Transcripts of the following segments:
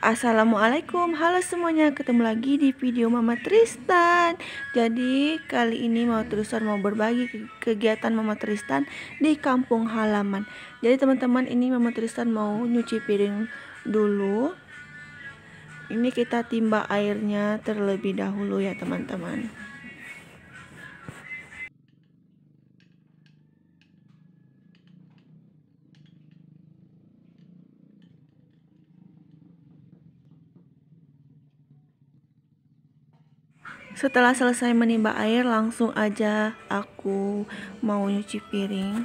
Assalamualaikum, halo semuanya, ketemu lagi di video Mama Tristan Jadi kali ini Mama Tristan mau berbagi kegiatan Mama Tristan di kampung halaman Jadi teman-teman ini Mama Tristan mau nyuci piring dulu Ini kita timba airnya terlebih dahulu ya teman-teman Setelah selesai menimba air, langsung aja aku mau nyuci piring.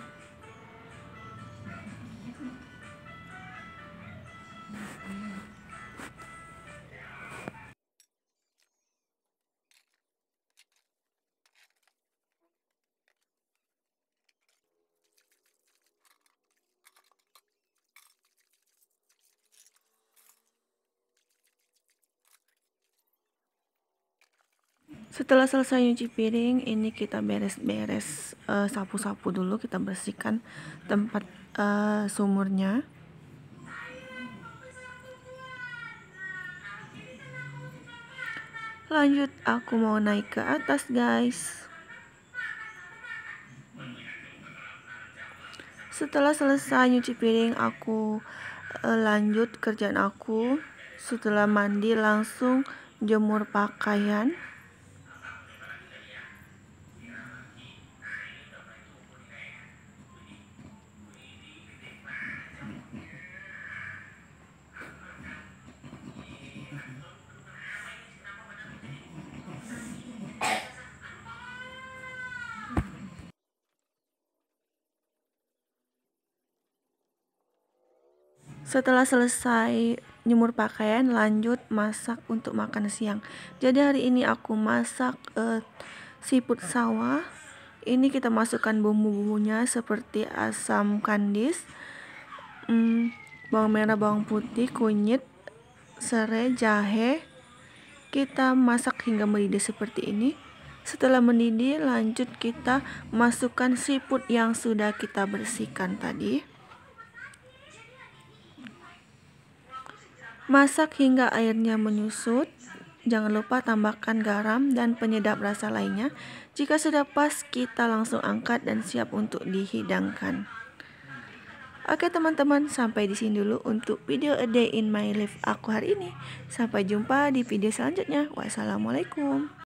setelah selesai nyuci piring ini kita beres-beres eh, sapu-sapu -beres, uh, dulu kita bersihkan tempat uh, sumurnya lanjut aku mau naik ke atas guys setelah selesai nyuci piring aku uh, lanjut kerjaan aku setelah mandi langsung jemur pakaian Setelah selesai nyemur pakaian, lanjut masak untuk makan siang. Jadi hari ini aku masak uh, eh, siput sawah. Ini kita masukkan bumbu-bumbunya seperti asam kandis, hmm, bawang merah, bawang putih, kunyit, serai, jahe. Kita masak hingga mendidih seperti ini. Setelah mendidih, lanjut kita masukkan siput yang sudah kita bersihkan tadi. Masak hingga airnya menyusut. Jangan lupa tambahkan garam dan penyedap rasa lainnya. Jika sudah pas, kita langsung angkat dan siap untuk dihidangkan. Oke teman-teman, sampai di sini dulu untuk video A Day in My Life aku hari ini. Sampai jumpa di video selanjutnya. Wassalamualaikum.